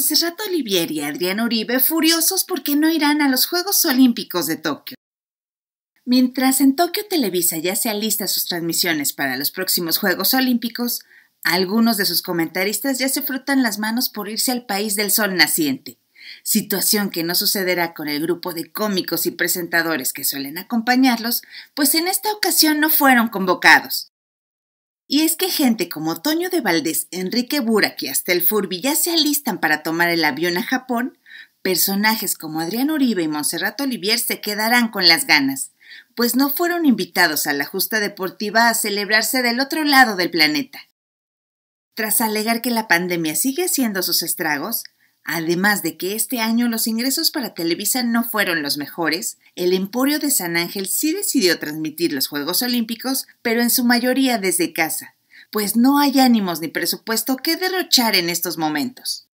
Serrato Olivier y Adrián Uribe furiosos porque no irán a los Juegos Olímpicos de Tokio. Mientras en Tokio Televisa ya se alista sus transmisiones para los próximos Juegos Olímpicos, algunos de sus comentaristas ya se frotan las manos por irse al país del sol naciente, situación que no sucederá con el grupo de cómicos y presentadores que suelen acompañarlos, pues en esta ocasión no fueron convocados. Y es que gente como Toño de Valdés, Enrique Burak y hasta el Furby ya se alistan para tomar el avión a Japón, personajes como Adrián Uribe y Monserrat Olivier se quedarán con las ganas, pues no fueron invitados a la justa deportiva a celebrarse del otro lado del planeta. Tras alegar que la pandemia sigue haciendo sus estragos, Además de que este año los ingresos para Televisa no fueron los mejores, el Emporio de San Ángel sí decidió transmitir los Juegos Olímpicos, pero en su mayoría desde casa, pues no hay ánimos ni presupuesto que derrochar en estos momentos.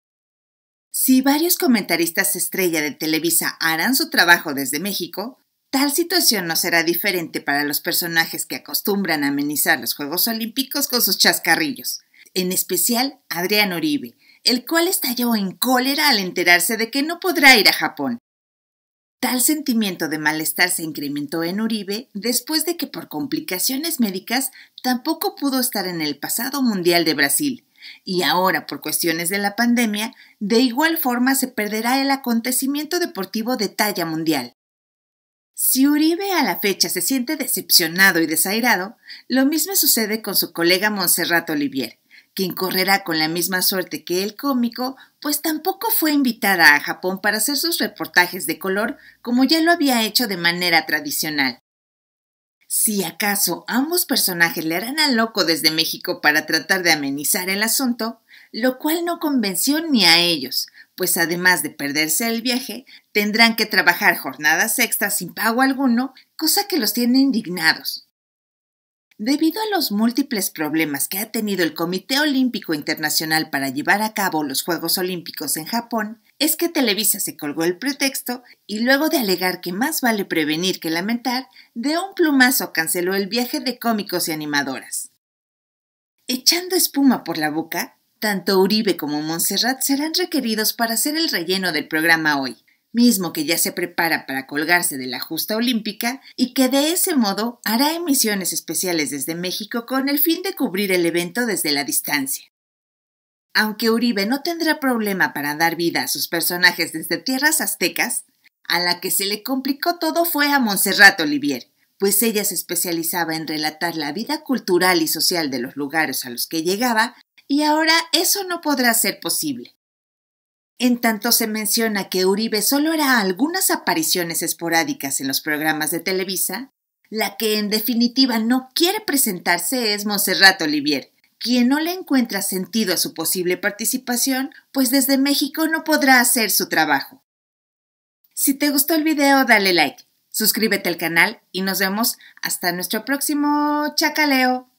Si varios comentaristas estrella de Televisa harán su trabajo desde México, tal situación no será diferente para los personajes que acostumbran a amenizar los Juegos Olímpicos con sus chascarrillos, en especial Adrián Uribe, el cual estalló en cólera al enterarse de que no podrá ir a Japón. Tal sentimiento de malestar se incrementó en Uribe después de que por complicaciones médicas tampoco pudo estar en el pasado Mundial de Brasil, y ahora por cuestiones de la pandemia, de igual forma se perderá el acontecimiento deportivo de talla mundial. Si Uribe a la fecha se siente decepcionado y desairado, lo mismo sucede con su colega Montserrat Olivier, quien correrá con la misma suerte que el cómico, pues tampoco fue invitada a Japón para hacer sus reportajes de color como ya lo había hecho de manera tradicional. Si acaso ambos personajes le harán al loco desde México para tratar de amenizar el asunto, lo cual no convenció ni a ellos, pues además de perderse el viaje, tendrán que trabajar jornadas extras sin pago alguno, cosa que los tiene indignados. Debido a los múltiples problemas que ha tenido el Comité Olímpico Internacional para llevar a cabo los Juegos Olímpicos en Japón, es que Televisa se colgó el pretexto y luego de alegar que más vale prevenir que lamentar, de un plumazo canceló el viaje de cómicos y animadoras. Echando espuma por la boca, tanto Uribe como Montserrat serán requeridos para hacer el relleno del programa hoy mismo que ya se prepara para colgarse de la justa olímpica y que de ese modo hará emisiones especiales desde México con el fin de cubrir el evento desde la distancia. Aunque Uribe no tendrá problema para dar vida a sus personajes desde tierras aztecas, a la que se le complicó todo fue a Montserrat Olivier, pues ella se especializaba en relatar la vida cultural y social de los lugares a los que llegaba, y ahora eso no podrá ser posible. En tanto se menciona que Uribe solo hará algunas apariciones esporádicas en los programas de Televisa, la que en definitiva no quiere presentarse es Monserrat Olivier, quien no le encuentra sentido a su posible participación, pues desde México no podrá hacer su trabajo. Si te gustó el video, dale like, suscríbete al canal y nos vemos hasta nuestro próximo chacaleo.